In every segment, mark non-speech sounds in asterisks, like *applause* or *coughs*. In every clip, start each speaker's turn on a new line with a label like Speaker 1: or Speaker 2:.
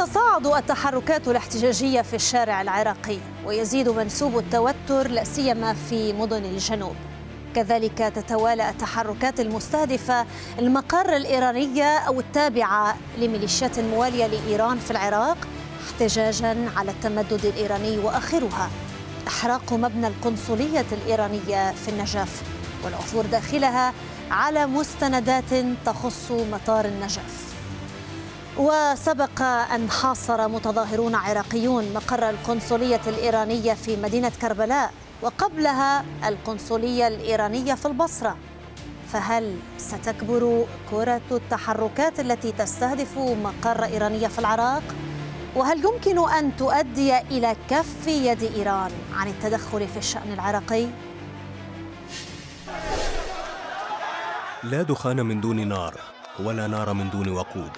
Speaker 1: تتصاعد التحركات الاحتجاجية في الشارع العراقي ويزيد منسوب التوتر لا سيما في مدن الجنوب كذلك تتوالى التحركات المستهدفة المقر الإيرانية أو التابعة لميليشيات موالية لإيران في العراق احتجاجا على التمدد الإيراني وآخرها إحراق مبنى القنصلية الإيرانية في النجف والعثور داخلها على مستندات تخص مطار النجف وسبق أن حاصر متظاهرون عراقيون مقر القنصلية الإيرانية في مدينة كربلاء وقبلها القنصلية الإيرانية في البصرة فهل ستكبر كرة التحركات التي تستهدف مقر إيرانية في العراق؟ وهل يمكن أن تؤدي إلى كف يد إيران عن التدخل في الشأن العراقي؟
Speaker 2: لا دخان من دون نار ولا نار من دون وقود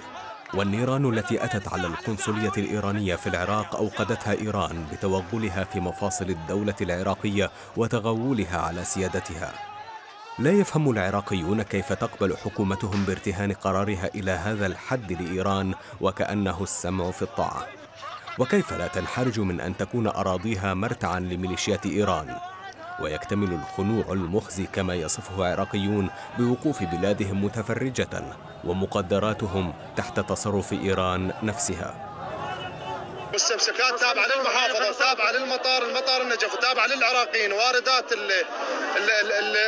Speaker 2: والنيران التي أتت على القنصلية الإيرانية في العراق أوقدتها إيران بتوغلها في مفاصل الدولة العراقية وتغولها على سيادتها لا يفهم العراقيون كيف تقبل حكومتهم بارتهان قرارها إلى هذا الحد لإيران وكأنه السمع في الطاعة وكيف لا تنحرج من أن تكون أراضيها مرتعا لميليشيات إيران ويكتمل الخنوع المخزي كما يصفه عراقيون بوقوف بلادهم متفرجة ومقدراتهم تحت تصرف إيران نفسها
Speaker 3: مستمسكات تابعه للمحافظه تابعه للمطار المطار النجف تابعه للعراقيين واردات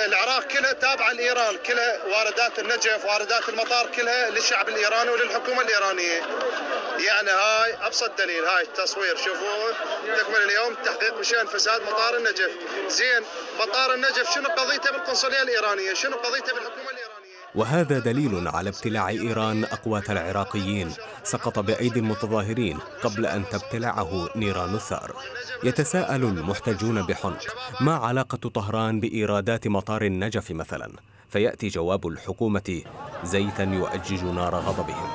Speaker 3: العراق كلها تابعه لايران كلها واردات النجف واردات المطار كلها للشعب الايراني وللحكومه الايرانيه يعني هاي ابسط دليل هاي التصوير شوفوه تكمل اليوم تحقيق بشان فساد مطار النجف زين مطار النجف شنو قضيته بالقنصليه الايرانيه شنو قضيته بالحكومه الايرانيه
Speaker 2: وهذا دليل على ابتلاع إيران أقوات العراقيين سقط بأيدي المتظاهرين قبل أن تبتلعه نيران الثار يتساءل المحتجون بحنق ما علاقة طهران بإيرادات مطار النجف مثلا فيأتي جواب الحكومة زيتا يؤجج نار غضبهم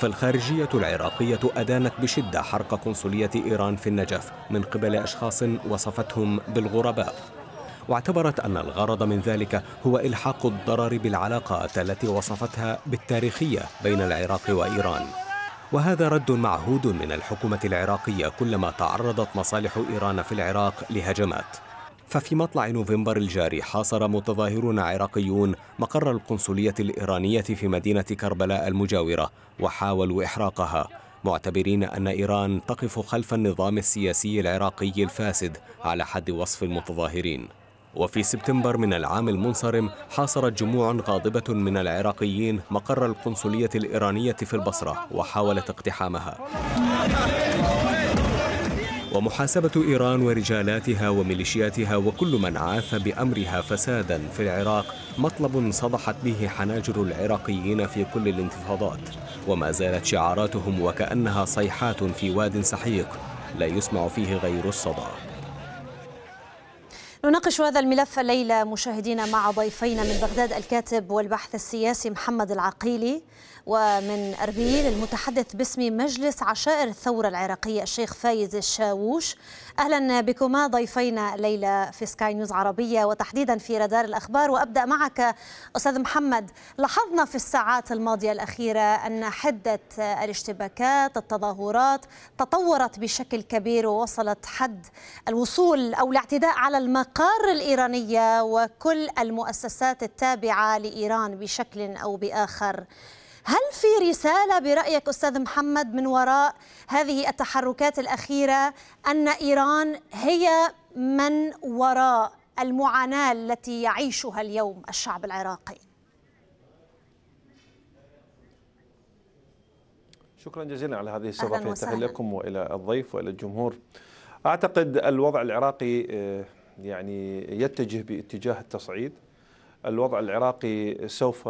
Speaker 2: فالخارجية العراقية أدانت بشدة حرق قنصلية إيران في النجف من قبل أشخاص وصفتهم بالغرباء واعتبرت أن الغرض من ذلك هو إلحاق الضرر بالعلاقات التي وصفتها بالتاريخية بين العراق وإيران وهذا رد معهود من الحكومة العراقية كلما تعرضت مصالح إيران في العراق لهجمات ففي مطلع نوفمبر الجاري حاصر متظاهرون عراقيون مقر القنصلية الإيرانية في مدينة كربلاء المجاورة وحاولوا إحراقها معتبرين أن إيران تقف خلف النظام السياسي العراقي الفاسد على حد وصف المتظاهرين وفي سبتمبر من العام المنصرم حاصرت جموع غاضبة من العراقيين مقر القنصلية الإيرانية في البصرة وحاولت اقتحامها ومحاسبة إيران ورجالاتها وميليشياتها وكل من عاث بأمرها فسادا في العراق مطلب صدحت به حناجر العراقيين في كل الانتفاضات وما زالت شعاراتهم وكأنها صيحات في واد سحيق لا يسمع فيه غير الصدى
Speaker 1: نناقش هذا الملف الليلة مشاهدينا مع ضيفينا من بغداد الكاتب والباحث السياسي محمد العقيلي ومن أربيل المتحدث باسم مجلس عشائر الثورة العراقية الشيخ فايز الشاووش أهلا بكما ضيفينا ليلى في سكاي نيوز عربية وتحديدا في رادار الأخبار وأبدأ معك أستاذ محمد لاحظنا في الساعات الماضية الأخيرة أن حدة الاشتباكات التظاهرات تطورت بشكل كبير ووصلت حد الوصول أو الاعتداء على المقار الإيرانية وكل المؤسسات التابعة لإيران بشكل أو بآخر هل في رسالة برأيك أستاذ محمد من وراء هذه التحركات الأخيرة أن إيران هي من وراء المعاناة التي يعيشها اليوم الشعب العراقي
Speaker 3: شكرا جزيلا على هذه السباقية لكم وإلى الضيف وإلى الجمهور أعتقد الوضع العراقي آه، يعني يتجه باتجاه التصعيد الوضع العراقي سوف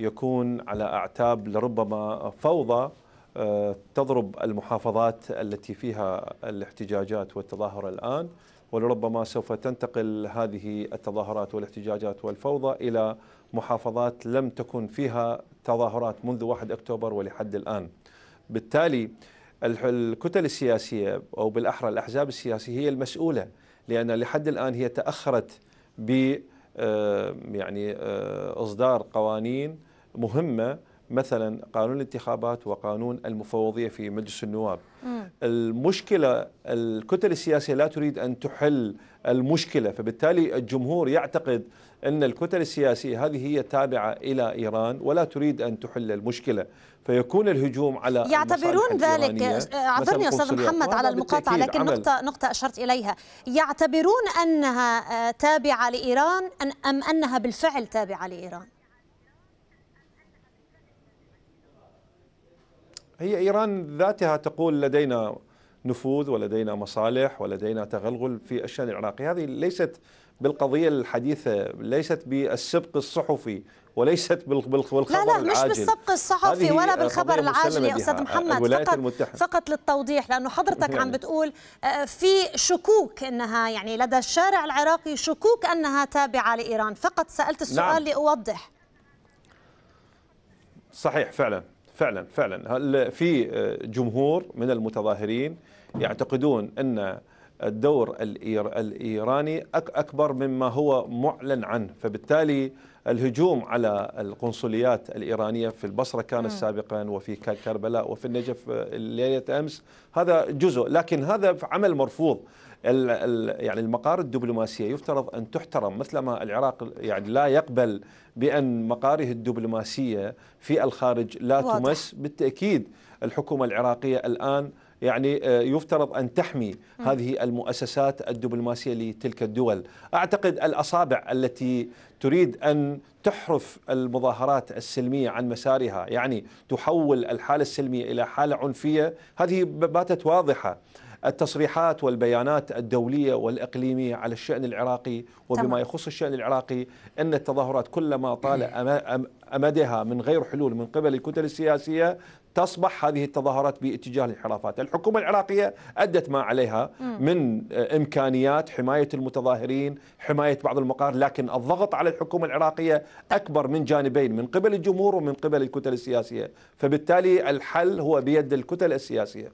Speaker 3: يكون على أعتاب لربما فوضى آه، تضرب المحافظات التي فيها الاحتجاجات والتظاهر الآن ولربما سوف تنتقل هذه التظاهرات والاحتجاجات والفوضى إلى محافظات لم تكن فيها تظاهرات منذ 1 أكتوبر ولحد الآن بالتالي الكتل السياسية أو بالأحرى الأحزاب السياسية هي المسؤولة لأن لحد الآن هي تأخرت بالتظاهرات آه، يعني آه، إصدار قوانين مهمة مثلا قانون الانتخابات وقانون المفوضية في مجلس النواب م. المشكله الكتل السياسيه لا تريد ان تحل المشكله فبالتالي الجمهور يعتقد ان الكتل السياسيه هذه هي تابعه الى ايران ولا تريد ان تحل المشكله فيكون الهجوم على يعتبرون ذلك اعذرني استاذ محمد على المقاطعه لكن عمل. نقطه
Speaker 1: نقطه اشرت اليها يعتبرون انها تابعه لايران ام انها بالفعل تابعه لايران
Speaker 3: هي إيران ذاتها تقول لدينا نفوذ ولدينا مصالح ولدينا تغلغل في الشأن العراقي هذه ليست بالقضية الحديثة ليست بالسبق الصحفي وليست بالخبر لا لا العاجل. مش بالسبق الصحفي ولا بالخبر العاجل يا استاذ محمد فقط المتحدة.
Speaker 1: فقط للتوضيح لانه حضرتك يعني. عم نعم. بتقول آه، في شكوك انها يعني لدى الشارع العراقي شكوك انها تابعه لايران فقط سالت السؤال نعم. لاوضح
Speaker 3: صحيح فعلا فعلا فعلا في جمهور من المتظاهرين يعتقدون ان الدور الايراني اكبر مما هو معلن عنه فبالتالي الهجوم على القنصليات الايرانيه في البصره كان سابقا وفي كربلاء وفي النجف آه، ليله امس هذا جزء لكن هذا عمل مرفوض يعني المقار الدبلوماسية يفترض أن تحترم مثل ما العراق يعني لا يقبل بأن مقاره الدبلوماسية في الخارج لا واضح. تمس بالتأكيد الحكومة العراقية الآن يعني آه، يفترض ان تحمي هذه المؤسسات الدبلوماسيه لتلك الدول، اعتقد الاصابع التي تريد ان تحرف المظاهرات السلميه عن مسارها، يعني تحول الحاله السلميه الى حاله عنفيه، هذه باتت واضحه، التصريحات والبيانات الدولية والإقليمية على الشأن العراقي وبما يخص الشأن العراقي أن التظاهرات كلما طال أمدها من غير حلول من قبل الكتل السياسية تصبح هذه التظاهرات باتجاه الانحرافات الحكومة العراقية أدت ما عليها من آه، إمكانيات حماية المتظاهرين حماية بعض المقار لكن الضغط على الحكومة العراقية أكبر من جانبين من قبل الجمهور ومن قبل الكتل السياسية فبالتالي الحل هو بيد الكتل السياسية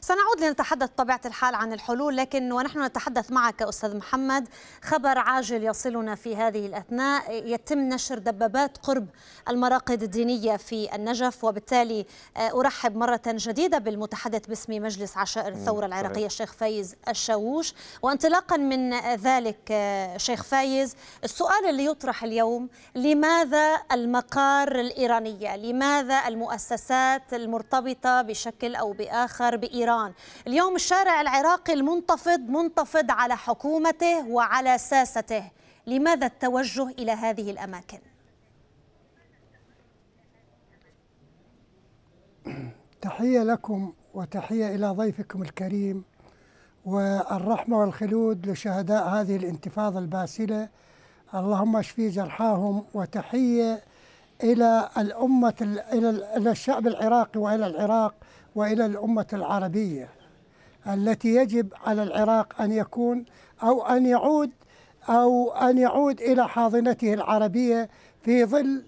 Speaker 1: سنعود لنتحدث طبيعة الحال عن الحلول لكن ونحن نتحدث معك أستاذ محمد خبر عاجل يصلنا في هذه الأثناء يتم نشر دبابات قرب المراقد الدينية في النجف وبالتالي آه، آه، أرحب مرة جديدة بالمتحدث باسم مجلس عشائر الثورة العراقية الشيخ فايز الشاووش وانطلاقا من ذلك آه، شيخ فايز السؤال اللي يطرح اليوم لماذا المقار الإيرانية لماذا المؤسسات المرتبطة بشكل أو بآخر بإيران اليوم الشارع العراقي المنتفض منتفض على حكومته وعلى ساسته لماذا التوجه إلى هذه الأماكن؟
Speaker 4: تحية لكم وتحية إلى ضيفكم الكريم والرحمة والخلود لشهداء هذه الانتفاضة الباسلة اللهم اشفي جرحاهم وتحية إلى الأمة إلى إلى الشعب العراقي وإلى العراق وإلى الأمة العربية التي يجب على العراق أن يكون أو أن يعود أو أن يعود إلى حاضنته العربية في ظل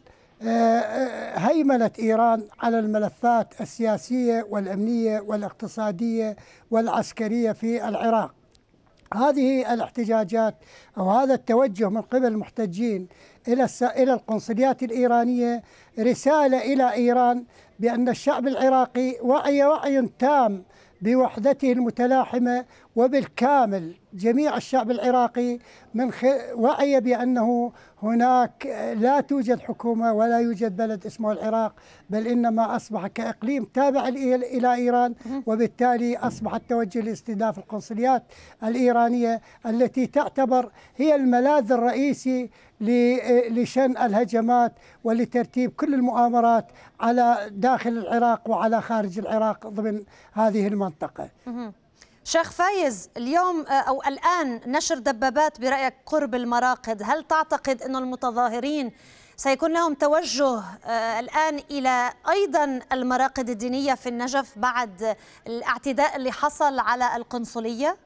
Speaker 4: آه، آه، هيمنة إيران على الملفات السياسية والأمنية والاقتصادية والعسكرية في العراق هذه الاحتجاجات أو هذا التوجه من قبل المحتجين إلى إلى القنصليات الإيرانية رسالة إلى إيران بأن الشعب العراقي وعي وعي تام بوحدته المتلاحمة وبالكامل جميع الشعب العراقي من وعي بأنه هناك لا توجد حكومة ولا يوجد بلد اسمه العراق بل إنما أصبح كإقليم تابع إلى إيران وبالتالي أصبح التوجه لاستهداف القنصليات الإيرانية التي تعتبر هي الملاذ الرئيسي لشن الهجمات ولترتيب كل المؤامرات على داخل العراق وعلى خارج العراق ضمن هذه المنطقة
Speaker 1: شيخ فايز اليوم آه، او الان نشر دبابات برايك قرب المراقد هل تعتقد ان المتظاهرين سيكون لهم توجه آه، الان الى ايضا المراقد الدينيه في النجف بعد الاعتداء اللي حصل على القنصليه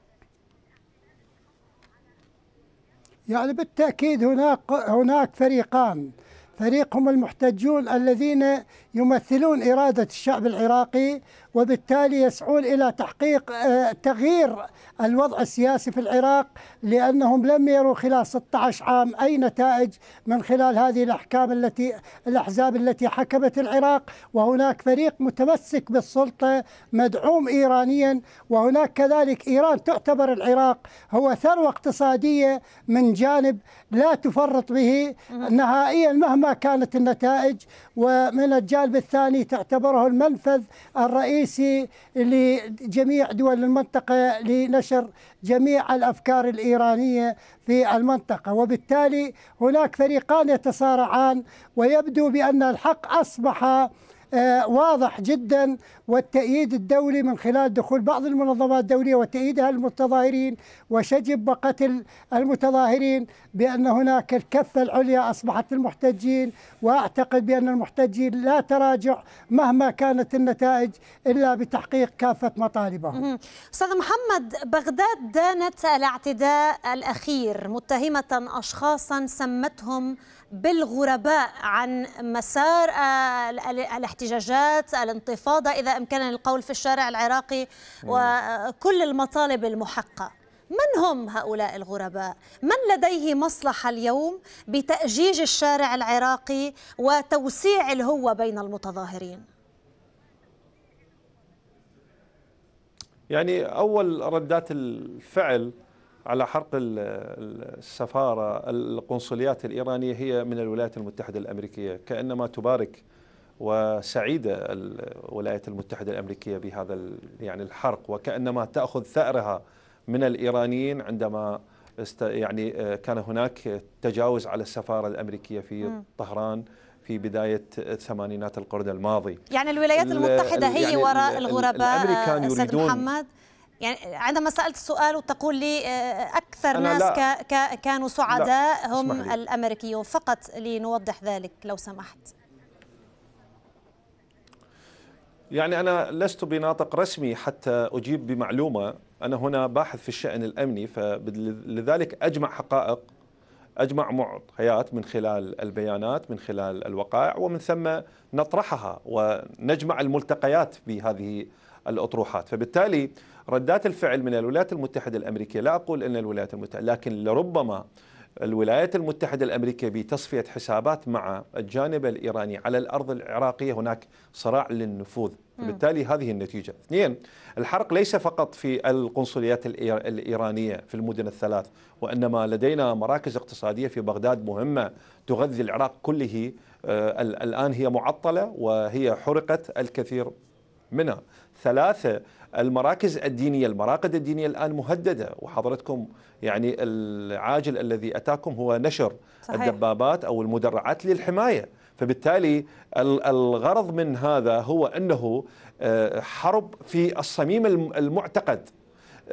Speaker 4: يعني بالتاكيد هناك هناك فريقان فريقهم المحتجون الذين يمثلون إرادة الشعب العراقي وبالتالي يسعون إلى تحقيق آه، تغيير الوضع السياسي في العراق لأنهم لم يروا خلال 16 عام أي نتائج من خلال هذه الأحكام التي الأحزاب التي حكمت العراق وهناك فريق متمسك بالسلطة مدعوم إيرانيا وهناك كذلك إيران تعتبر العراق هو ثروة اقتصادية من جانب لا تفرط به نهائيا مهما كانت النتائج ومن الجانب الجانب الثاني تعتبره المنفذ الرئيسي لجميع دول المنطقة لنشر جميع الأفكار الإيرانية في المنطقة وبالتالي هناك فريقان يتصارعان ويبدو بأن الحق أصبح آه، واضح جدا والتأييد الدولي من خلال دخول بعض المنظمات الدولية وتأييدها المتظاهرين وشجب وقتل المتظاهرين بأن هناك الكفة العليا أصبحت المحتجين وأعتقد بأن المحتجين لا تراجع مهما كانت النتائج إلا بتحقيق كافة مطالبهم
Speaker 1: أستاذ محمد بغداد دانت الاعتداء الأخير متهمة أشخاصا سمتهم بالغرباء عن مسار آه، الاحتجاجات الانتفاضة إذا أمكن القول في الشارع العراقي وكل المطالب المحقة من هم هؤلاء الغرباء؟ من لديه مصلحة اليوم بتأجيج الشارع العراقي وتوسيع الهوة بين المتظاهرين؟
Speaker 3: يعني أول ردات الفعل على حرق السفارة القنصليات الإيرانية هي من الولايات المتحدة الأمريكية كأنما تبارك وسعيدة الولايات المتحدة الأمريكية بهذا يعني الحرق وكأنما تأخذ ثأرها من الإيرانيين عندما يعني آه، كان هناك تجاوز على السفارة الأمريكية في طهران في بداية ثمانينات القرن الماضي يعني الولايات المتحدة هي يعني وراء الغرباء الأمريكان يريدون محمد
Speaker 1: يعني عندما سألت السؤال وتقول لي آه، أكثر ناس لا. ك... كانوا سعداء لا. هم الأمريكيون فقط لنوضح ذلك لو سمحت
Speaker 3: يعني أنا لست بناطق رسمي حتى أجيب بمعلومة أنا هنا باحث في الشأن الأمني فلذلك أجمع حقائق أجمع معطيات من خلال البيانات من خلال الوقائع ومن ثم نطرحها ونجمع الملتقيات بهذه الأطروحات فبالتالي ردات الفعل من الولايات المتحدة الأمريكية لا أقول أن الولايات المتحدة لكن لربما الولايات المتحدة الأمريكية بتصفية حسابات مع الجانب الإيراني على الأرض العراقية هناك صراع للنفوذ وبالتالي هذه النتيجة اثنين الحرق ليس فقط في القنصليات الإيرانية في المدن الثلاث وإنما لدينا مراكز اقتصادية في بغداد مهمة تغذي العراق كله آه، الآن هي معطلة وهي حرقت الكثير منها ثلاثة المراكز الدينية المراقد الدينية الآن مهددة وحضرتكم يعني العاجل الذي أتاكم هو نشر صحيح. الدبابات أو المدرعات للحماية فبالتالي الغرض من هذا هو أنه آه، حرب في الصميم المعتقد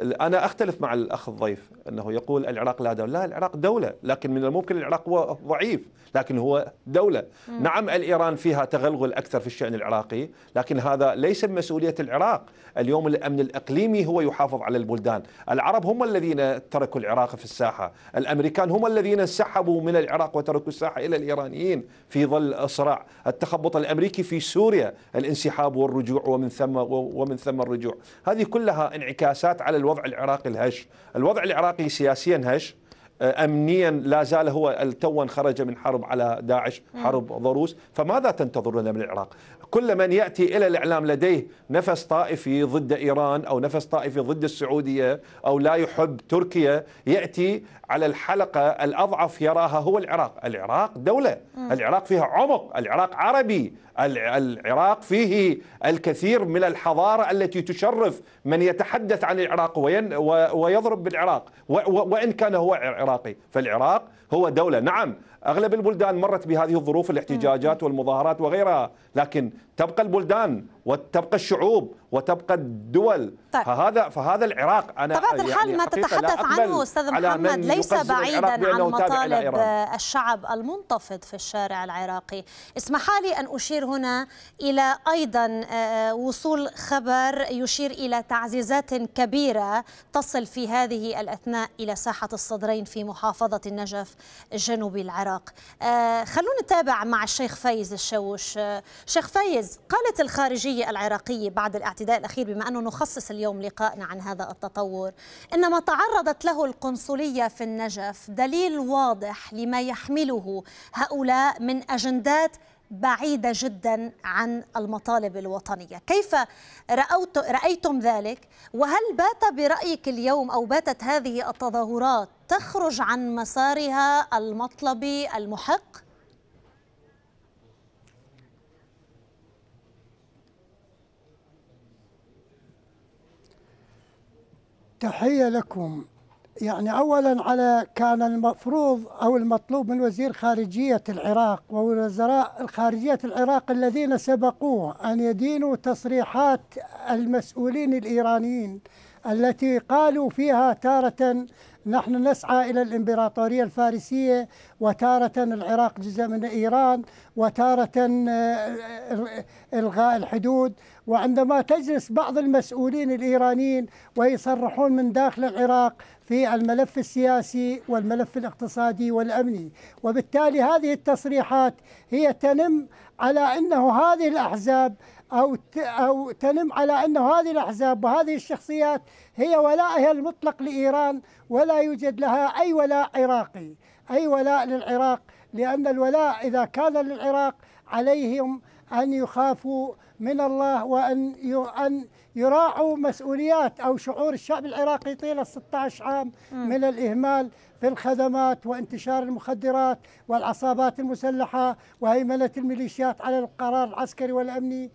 Speaker 3: انا اختلف مع الاخ الضيف انه يقول العراق لا دوله، لا العراق دوله، لكن من الممكن العراق هو ضعيف، لكن هو دوله، مم. نعم الايران فيها تغلغل اكثر في الشان العراقي، لكن هذا ليس مسؤوليه العراق، اليوم الأمن الإقليمي هو يحافظ على البلدان العرب هم الذين تركوا العراق في الساحة الأمريكان هم الذين انسحبوا من العراق وتركوا الساحة إلى الإيرانيين في ظل صراع التخبط الأمريكي في سوريا الانسحاب والرجوع ومن ثم ومن ثم الرجوع هذه كلها انعكاسات على الوضع العراقي الهش الوضع العراقي سياسيا هش آه، امنيا لا زال هو توا خرج من حرب على داعش حرب ضروس فماذا تنتظرون من العراق كل من يأتي إلى الإعلام لديه نفس طائفي ضد إيران أو نفس طائفي ضد السعودية أو لا يحب تركيا يأتي على الحلقة الأضعف يراها هو العراق العراق دولة العراق فيها عمق العراق عربي العراق فيه الكثير من الحضارة التي تشرف من يتحدث عن العراق ويضرب بالعراق وإن كان هو عراقي فالعراق هو دولة نعم أغلب البلدان مرت بهذه الظروف الاحتجاجات والمظاهرات وغيرها لكن تبقى البلدان وتبقى الشعوب وتبقى الدول طيب. فهذا فهذا العراق انا يعني الحال ما تتحدث عنه استاذ محمد ليس بعيدا عن مطالب
Speaker 1: الشعب المنتفض في الشارع العراقي اسمح لي ان اشير هنا الى ايضا آه، آه، وصول خبر يشير الى تعزيزات كبيره تصل في هذه الاثناء الى ساحه الصدرين في محافظه النجف جنوب العراق آه، خلونا نتابع مع الشيخ فايز الشوش شيخ فايز قالت الخارجيه الجيوشية العراقية بعد الاعتداء الأخير بما أنه نخصص اليوم لقائنا عن هذا التطور إنما تعرضت له القنصلية في النجف دليل واضح لما يحمله هؤلاء من أجندات بعيدة جدا عن المطالب الوطنية كيف رأوت رأيتم ذلك وهل بات برأيك اليوم أو باتت هذه التظاهرات تخرج عن مسارها المطلبي المحق؟
Speaker 4: تحية لكم يعني أولا على كان المفروض أو المطلوب من وزير خارجية العراق ووزراء خارجية العراق الذين سبقوه أن يدينوا تصريحات المسؤولين الإيرانيين التي قالوا فيها تارة نحن نسعى إلى الإمبراطورية الفارسية وتارة العراق جزء من إيران وتارة آه، إلغاء الحدود وعندما تجلس بعض المسؤولين الإيرانيين ويصرحون من داخل العراق في الملف السياسي والملف الاقتصادي والأمني وبالتالي هذه التصريحات هي تنم على أنه هذه الأحزاب أو أو تنم على أنه هذه الأحزاب وهذه الشخصيات هي ولائها المطلق لإيران ولا يوجد لها أي ولاء عراقي أي ولاء للعراق لأن الولاء إذا كان للعراق عليهم أن يخافوا من الله وأن أن يراعوا مسؤوليات أو شعور الشعب العراقي طيلة 16 عام من الإهمال في الخدمات وانتشار المخدرات والعصابات المسلحة وهيمنة الميليشيات على القرار العسكري والأمني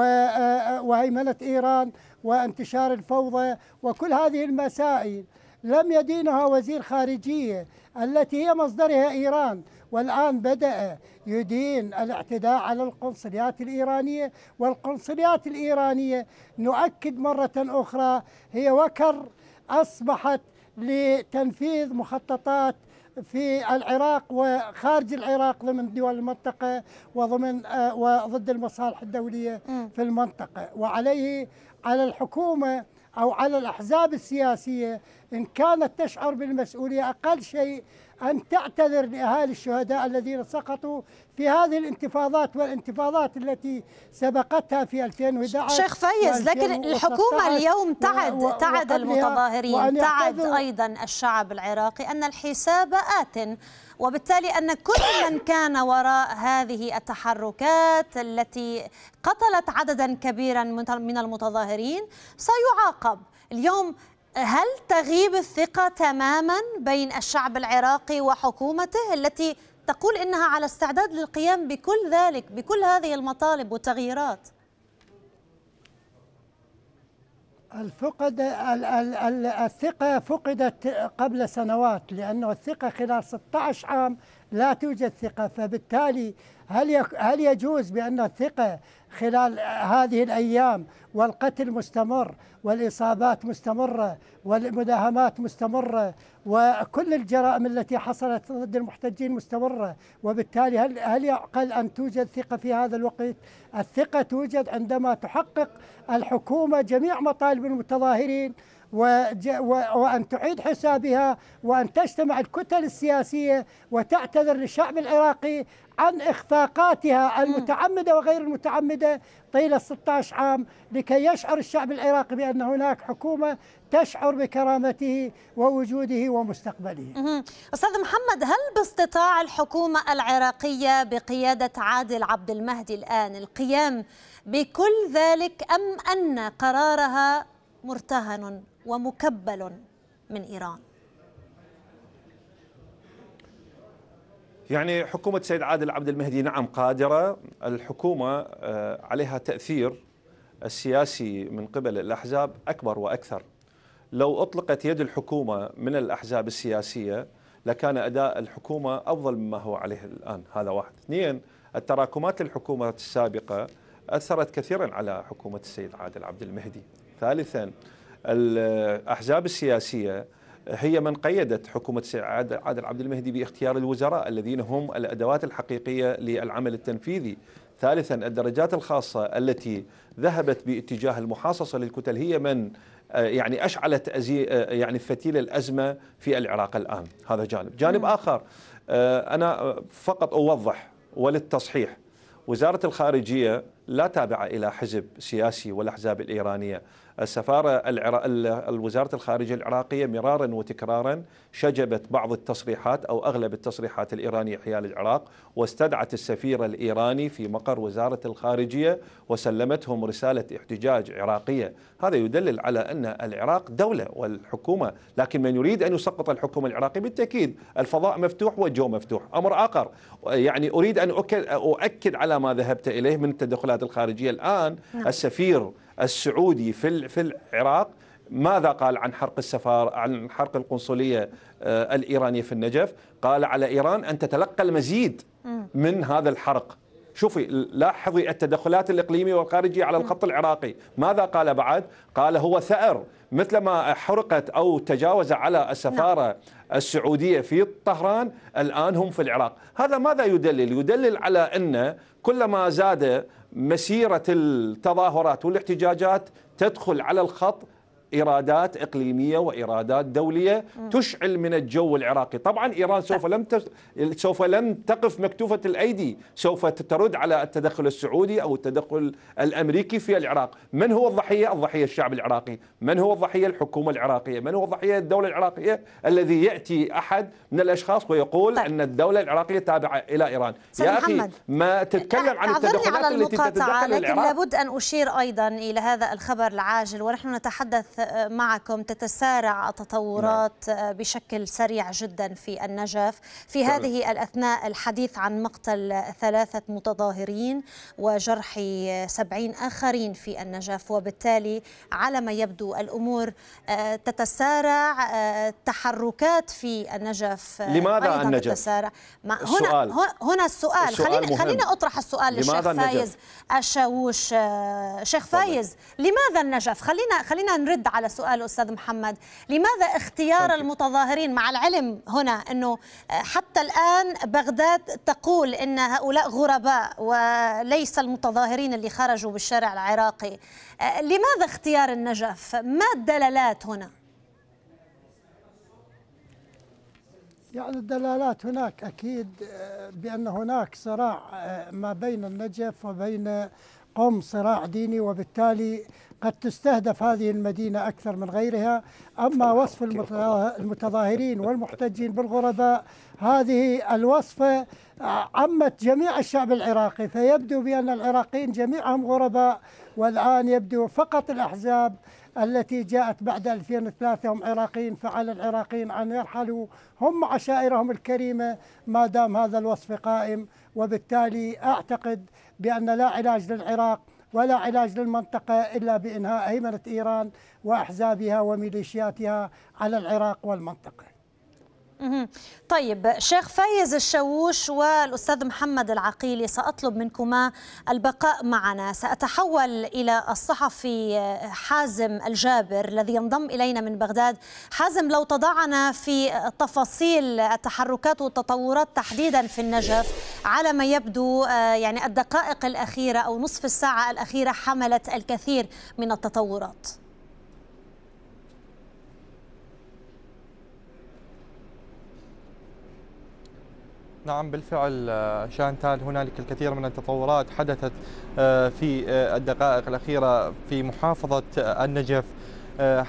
Speaker 4: آه، وهيمنة إيران وانتشار الفوضى وكل هذه المسائل لم يدينها وزير خارجية التي هي مصدرها إيران والآن بدأ يدين الاعتداء على القنصليات الإيرانية والقنصليات الإيرانية نؤكد مرة أخرى هي وكر أصبحت لتنفيذ مخططات في العراق وخارج العراق ضمن دول المنطقة وضمن آه، وضد المصالح الدولية في المنطقة وعليه على الحكومة أو على الأحزاب السياسية إن كانت تشعر بالمسؤولية أقل شيء أن تعتذر لأهالي الشهداء الذين سقطوا في هذه الانتفاضات والانتفاضات التي سبقتها في 2011 شيخ فايز لكن الحكومة اليوم تعد و... تعد المتظاهرين تعد
Speaker 1: أيضا الشعب العراقي أن الحساب آت وبالتالي أن كل من كان وراء هذه التحركات التي قتلت عددا كبيرا من المتظاهرين سيعاقب اليوم هل تغيب الثقة تماما بين الشعب العراقي وحكومته التي تقول إنها على استعداد للقيام بكل ذلك بكل هذه المطالب والتغييرات
Speaker 4: الفقد الثقة فقدت قبل سنوات لأنه الثقة خلال 16 عام لا توجد ثقة فبالتالي هل هل يجوز بأن الثقة خلال هذه الأيام والقتل مستمر والإصابات مستمرة والمداهمات مستمرة وكل الجرائم التي حصلت ضد المحتجين مستمرة وبالتالي هل, هل يعقل أن توجد ثقة في هذا الوقت الثقة توجد عندما تحقق الحكومة جميع مطالب المتظاهرين وأن تعيد حسابها وأن تجتمع الكتل السياسية وتعتذر للشعب العراقي عن إخفاقاتها المتعمدة وغير المتعمدة طيلة 16 عام لكي يشعر الشعب العراقي بأن هناك حكومة تشعر بكرامته ووجوده ومستقبله
Speaker 1: أستاذ محمد هل باستطاع الحكومة العراقية بقيادة عادل عبد المهدي الآن القيام بكل ذلك أم أن قرارها مرتهن ومكبل من إيران
Speaker 3: يعني حكومة سيد عادل عبد المهدي نعم قادرة الحكومة آه، عليها تأثير السياسي من قبل الأحزاب أكبر وأكثر لو أطلقت يد الحكومة من الأحزاب السياسية لكان أداء الحكومة أفضل مما هو عليه الآن هذا واحد اثنين التراكمات للحكومة السابقة أثرت كثيرا على حكومة السيد عادل عبد المهدي ثالثا الأحزاب السياسية هي من قيدت حكومة عادل عبد المهدي باختيار الوزراء الذين هم الأدوات الحقيقية للعمل التنفيذي ثالثا الدرجات الخاصة التي ذهبت باتجاه المحاصصة للكتل هي من آه، يعني أشعلت أزي آه، يعني فتيل الأزمة في العراق الآن هذا جانب جانب نعم. آخر آه، أنا فقط أوضح وللتصحيح وزارة الخارجية لا تابعة إلى حزب سياسي والأحزاب الإيرانية السفارة العرا... الوزارة الخارجية العراقية مرارا وتكرارا شجبت بعض التصريحات أو أغلب التصريحات الإيرانية حيال العراق واستدعت السفير الإيراني في مقر وزارة الخارجية وسلمتهم رسالة احتجاج عراقية هذا يدلل على أن العراق دولة والحكومة لكن من يريد أن يسقط الحكومة العراقية بالتأكيد الفضاء مفتوح والجو مفتوح أمر آخر يعني أريد أن أؤكد, أؤكد على ما ذهبت إليه من التدخلات الوزارات الخارجيه الان نعم. السفير السعودي في في العراق ماذا قال عن حرق السفارة عن حرق القنصلية آه، الإيرانية في النجف قال على إيران أن تتلقى المزيد من هذا الحرق شوفي لاحظي التدخلات الإقليمية والخارجية على الخط العراقي ماذا قال بعد قال هو ثأر مثلما حرقت أو تجاوز على نعم. السفارة السعودية في طهران الآن هم في العراق هذا ماذا يدلل يدلل على أن كلما زاد مسيرة التظاهرات والاحتجاجات تدخل على الخط ايرادات اقليميه وايرادات دوليه تشعل من الجو العراقي، طبعا ايران سوف لم سوف لم تقف مكتوفه الايدي، سوف ترد على التدخل السعودي او التدخل الامريكي في العراق، من هو الضحيه؟ الضحيه الشعب العراقي، من هو الضحيه؟ الحكومه العراقيه، من هو الضحيه؟ الدوله العراقيه الذي ياتي احد من الاشخاص ويقول طيب. ان الدوله العراقيه تابعه الى ايران، يا اخي ما تتكلم عن التدخلات على التي تتدخل لكن العراق لكن
Speaker 1: لابد ان اشير ايضا الى هذا الخبر العاجل ونحن نتحدث معكم تتسارع التطورات نعم. بشكل سريع جدا في النجف في هذه الأثناء الحديث عن مقتل ثلاثة متظاهرين وجرح سبعين آخرين في النجف وبالتالي على ما يبدو الأمور آه، تتسارع آه، تحركات في النجف آه، لماذا النجف؟ تتسارع. هنا السؤال. هنا السؤال, السؤال خلينا, خلينا أطرح السؤال للشيخ فايز الشاووش شيخ فايز لماذا النجف؟ خلينا خلينا نرد على سؤال أستاذ محمد لماذا اختيار المتظاهرين مع العلم هنا أنه حتى الآن بغداد تقول أن هؤلاء غرباء وليس المتظاهرين اللي خرجوا بالشارع العراقي آه، لماذا اختيار النجف؟ ما الدلالات هنا؟
Speaker 4: يعني الدلالات هناك أكيد آه، بأن هناك صراع آه، ما بين النجف وبين قم صراع ديني وبالتالي قد تستهدف هذه المدينة أكثر من غيرها أما وصف المتظاهرين والمحتجين بالغرباء هذه الوصفة عمت جميع الشعب العراقي فيبدو بأن العراقيين جميعهم غرباء والآن يبدو فقط الأحزاب التي جاءت بعد 2003 هم عراقيين فعلى العراقيين أن يرحلوا هم عشائرهم الكريمة ما دام هذا الوصف قائم وبالتالي أعتقد بأن لا علاج للعراق ولا علاج للمنطقة إلا بإنهاء هيمنة إيران وأحزابها وميليشياتها على العراق والمنطقة
Speaker 1: طيب شيخ فايز الشووش والأستاذ محمد العقيلي سأطلب منكما البقاء معنا سأتحول إلى الصحفي حازم الجابر الذي ينضم إلينا من بغداد حازم لو تضعنا في تفاصيل التحركات والتطورات تحديدا في النجف على ما يبدو آه، يعني الدقائق الأخيرة أو نصف الساعة الأخيرة حملت الكثير من التطورات
Speaker 5: نعم بالفعل آه، شانتال هنالك الكثير من التطورات حدثت آه، في آه، الدقائق الأخيرة في محافظة النجف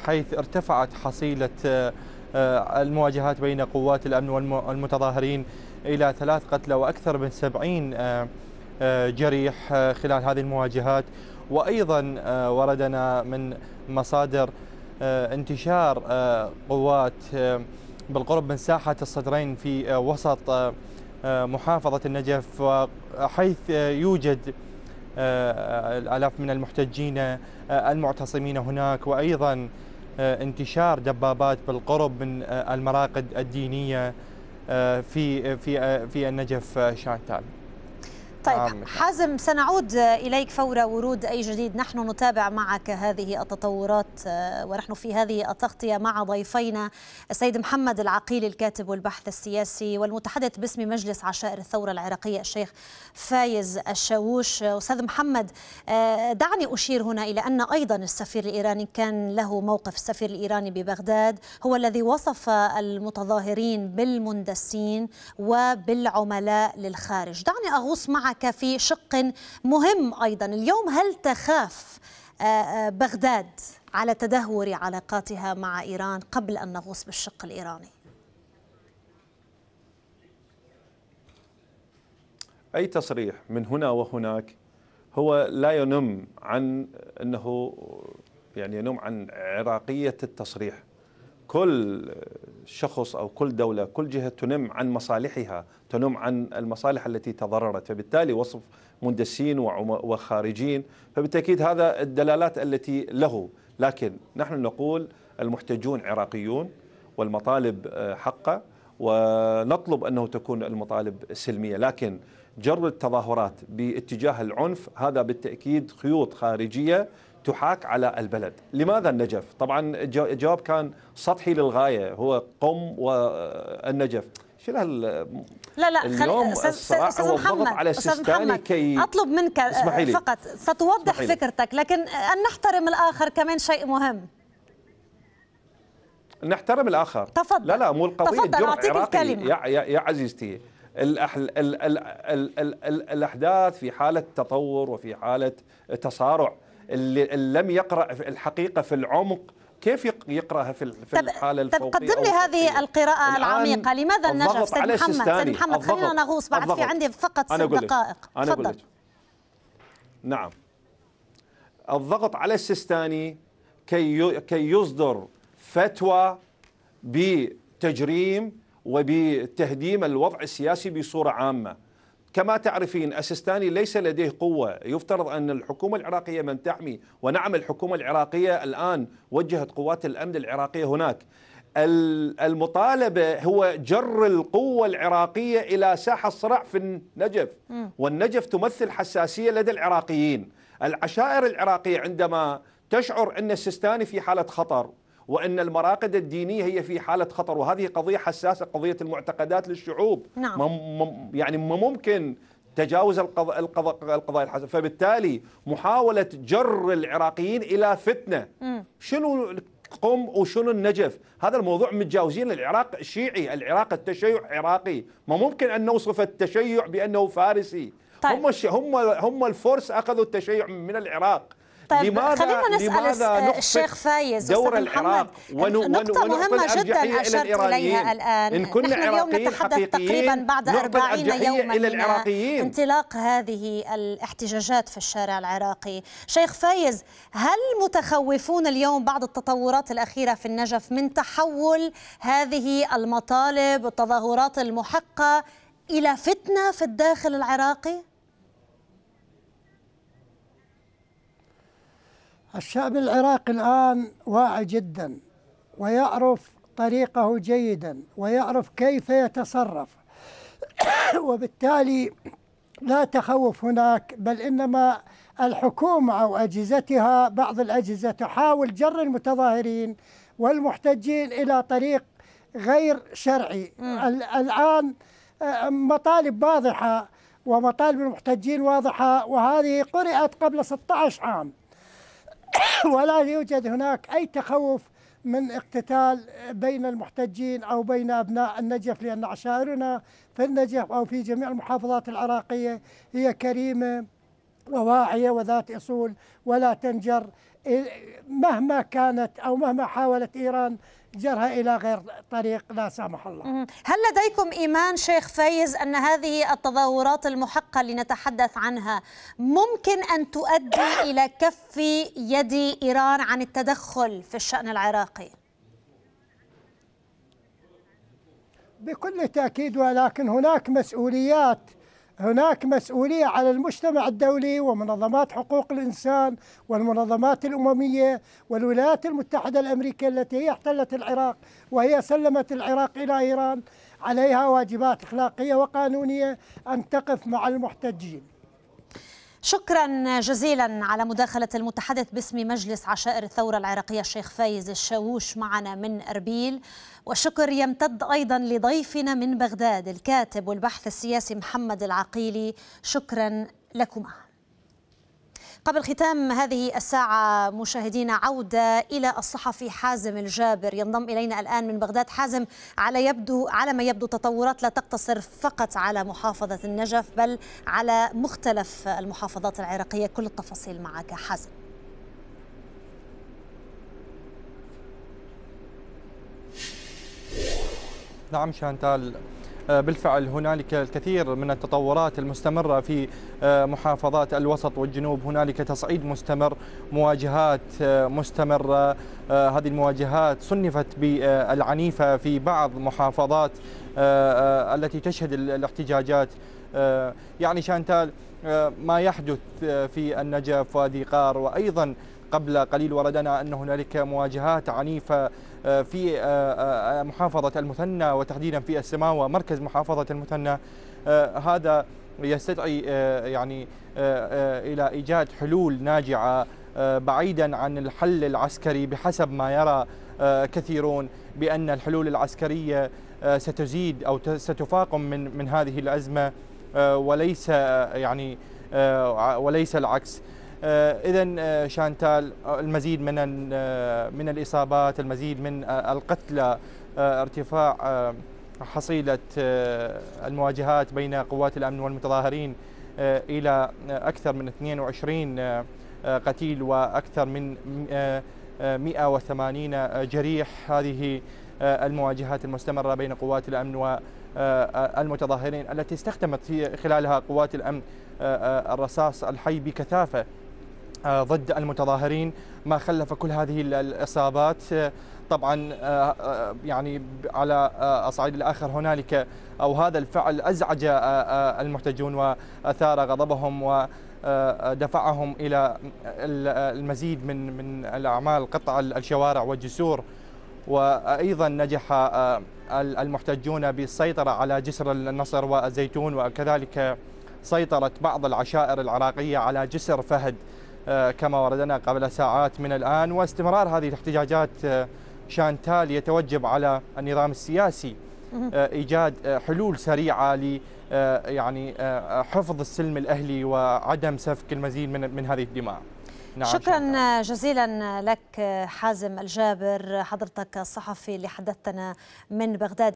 Speaker 5: حيث ارتفعت حصيلة المواجهات بين قوات الأمن والمتظاهرين إلى ثلاث قتلى وأكثر من سبعين جريح خلال هذه المواجهات وأيضا وردنا من مصادر انتشار قوات بالقرب من ساحة الصدرين في وسط آه، محافظة النجف حيث يوجد آه، الآلاف من المحتجين آه، المعتصمين هناك وأيضا انتشار دبابات بالقرب من المراقد الدينية في في في النجف شانتال طيب عامة. حازم
Speaker 1: سنعود إليك فور ورود أي جديد نحن نتابع معك هذه التطورات آه، ونحن في هذه التغطية مع ضيفينا السيد محمد العقيل الكاتب والبحث السياسي والمتحدث باسم مجلس عشائر الثورة العراقية الشيخ فايز الشاووش أستاذ محمد آه، دعني أشير هنا إلى أن أيضا السفير الإيراني كان له موقف السفير الإيراني ببغداد هو الذي وصف المتظاهرين بالمندسين وبالعملاء للخارج دعني أغوص معك معك في شق مهم أيضا اليوم هل تخاف آه، آه، بغداد على تدهور علاقاتها مع إيران قبل أن نغوص بالشق الإيراني
Speaker 3: أي تصريح من هنا وهناك هو لا ينم عن أنه يعني ينم عن عراقية التصريح كل شخص أو كل دولة كل جهة تنم عن مصالحها تنم عن المصالح التي تضررت فبالتالي وصف مندسين وخارجين فبالتأكيد هذا الدلالات التي له لكن نحن نقول المحتجون عراقيون والمطالب آه، حقه ونطلب أنه تكون المطالب سلمية لكن جر التظاهرات باتجاه العنف هذا بالتأكيد خيوط خارجية تحاك على البلد لماذا النجف طبعا الجواب كان سطحي للغايه هو قم والنجف شنو هال
Speaker 1: لا لا اليوم خل... أستاذ محمد على السيستاني كي اطلب منك آه، لي. فقط ستوضح لي. فكرتك لكن آه، ان نحترم الاخر كمان شيء مهم
Speaker 3: نحترم الاخر تفضل لا لا مو القضيه تفضل اعطيك الكلمه يا, يا, يا عزيزتي الأحل... ال... ال... ال... ال... الاحداث في حاله تطور وفي حاله تسارع اللي لم يقرأ الحقيقة في العمق كيف يقراها في الحاله الفوقيه طب قدم لي
Speaker 1: هذه القراءه العميقه لماذا النجف سيد محمد سيد محمد خلينا نغوص بعد في عندي فقط ست دقائق أنا تفضل
Speaker 3: نعم الضغط على السيستاني كي كي يصدر فتوى بتجريم وبتهديم الوضع السياسي بصوره عامه كما تعرفين السيستاني ليس لديه قوة يفترض أن الحكومة العراقية من تحمي ونعم الحكومة العراقية الآن وجهت قوات الأمن العراقية هناك المطالبة هو جر القوة العراقية إلى ساحة الصراع في النجف والنجف تمثل حساسية لدى العراقيين العشائر العراقية عندما تشعر أن السيستاني في حالة خطر وأن المراقد الدينية هي في حالة خطر وهذه قضية حساسة قضية المعتقدات للشعوب نعم. مم يعني ما ممكن تجاوز القضايا القضاء القضاء فبالتالي محاولة جر العراقيين إلى فتنة مم. شنو قم وشنو النجف هذا الموضوع متجاوزين العراق شيعي العراق التشيع عراقي ما ممكن أن نوصف التشيع بأنه فارسي طيب. هم هم هم الفرس أخذوا التشيع من العراق طيب لماذا خلينا نسال آه، الشيخ فايز
Speaker 1: دور العراق ون نقطه مهمه جدا اشرت اليها الان إن كنا نحن اليوم نتحدث تقريبا بعد 40 يوما إلى من انطلاق هذه الاحتجاجات في الشارع العراقي شيخ فايز هل متخوفون اليوم بعد التطورات الاخيره في النجف من تحول هذه المطالب والتظاهرات المحقه الى فتنه في الداخل العراقي
Speaker 4: الشعب العراقي الآن واعي جدا ويعرف طريقه جيدا ويعرف كيف يتصرف *coughs* وبالتالي لا تخوف هناك بل إنما الحكومة أو أجهزتها بعض الأجهزة تحاول جر المتظاهرين والمحتجين إلى طريق غير شرعي الآن آه، مطالب واضحة ومطالب المحتجين واضحة وهذه قرأت قبل 16 عام *coughs* ولا يوجد هناك أي تخوف من اقتتال بين المحتجين أو بين أبناء النجف لأن عشائرنا في النجف أو في جميع المحافظات العراقية هي كريمة وواعية وذات أصول ولا تنجر مهما كانت أو مهما حاولت إيران جرها إلى غير طريق لا سامح الله هل لديكم
Speaker 1: إيمان شيخ فايز أن هذه التظاهرات المحقة لنتحدث عنها ممكن أن تؤدي *coughs* إلى كف يد إيران عن التدخل في الشأن العراقي؟
Speaker 4: بكل تأكيد ولكن هناك مسؤوليات هناك مسؤولية على المجتمع الدولي ومنظمات حقوق الإنسان والمنظمات الأممية والولايات المتحدة الأمريكية التي هي احتلت العراق وهي سلمت العراق إلى إيران عليها واجبات أخلاقية وقانونية أن تقف مع المحتجين
Speaker 1: شكرا جزيلا على مداخلة المتحدث باسم مجلس عشائر الثورة العراقية الشيخ فايز الشاووش معنا من أربيل والشكر يمتد أيضا لضيفنا من بغداد الكاتب والبحث السياسي محمد العقيلي شكرا لكما قبل ختام هذه الساعة مشاهدينا عودة إلى الصحفي حازم الجابر ينضم إلينا الآن من بغداد حازم على يبدو على ما يبدو تطورات لا تقتصر فقط على محافظة النجف بل على مختلف المحافظات العراقية كل التفاصيل معك حازم
Speaker 5: نعم شانتال آه، بالفعل هنالك الكثير من التطورات المستمرة في آه، محافظات الوسط والجنوب هنالك تصعيد مستمر مواجهات آه، مستمرة هذه المواجهات صنفت بالعنيفة في بعض محافظات التي تشهد الاحتجاجات يعني شانتال ما يحدث في النجف وادي قار وايضا قبل قليل وردنا ان هنالك مواجهات عنيفه آه، في آه، آه، محافظة المثنى وتحديدا في السماوة مركز محافظة المثنى هذا يستدعي يعني إلى إيجاد حلول ناجعة بعيدا عن الحل العسكري بحسب ما يرى كثيرون بأن الحلول العسكرية ستزيد أو ستفاقم من من هذه الأزمة وليس يعني وليس العكس آه، اذا آه، شانتال آه، المزيد من من الاصابات المزيد من القتلى ارتفاع حصيله المواجهات بين قوات الامن والمتظاهرين الى اكثر من 22 قتيل واكثر من 180 جريح هذه المواجهات المستمره بين قوات الامن والمتظاهرين التي استخدمت خلالها قوات الامن الرصاص الحي بكثافه آه، ضد المتظاهرين ما خلف كل هذه الاصابات آه، طبعا آه، يعني على الصعيد الاخر هنالك او هذا الفعل ازعج المحتجون واثار غضبهم و دفعهم الى المزيد من من الاعمال قطع الشوارع والجسور وايضا نجح المحتجون بالسيطره على جسر النصر والزيتون وكذلك سيطرت بعض العشائر العراقيه على جسر فهد آه، كما وردنا قبل ساعات من الآن واستمرار هذه الاحتجاجات آه، شانتال يتوجب على النظام السياسي آه، ايجاد حلول سريعه ل يعني حفظ السلم الاهلي وعدم سفك المزيد من من هذه الدماء. نعم
Speaker 1: شكرا جزيلا لك حازم الجابر حضرتك الصحفي اللي حدثتنا من بغداد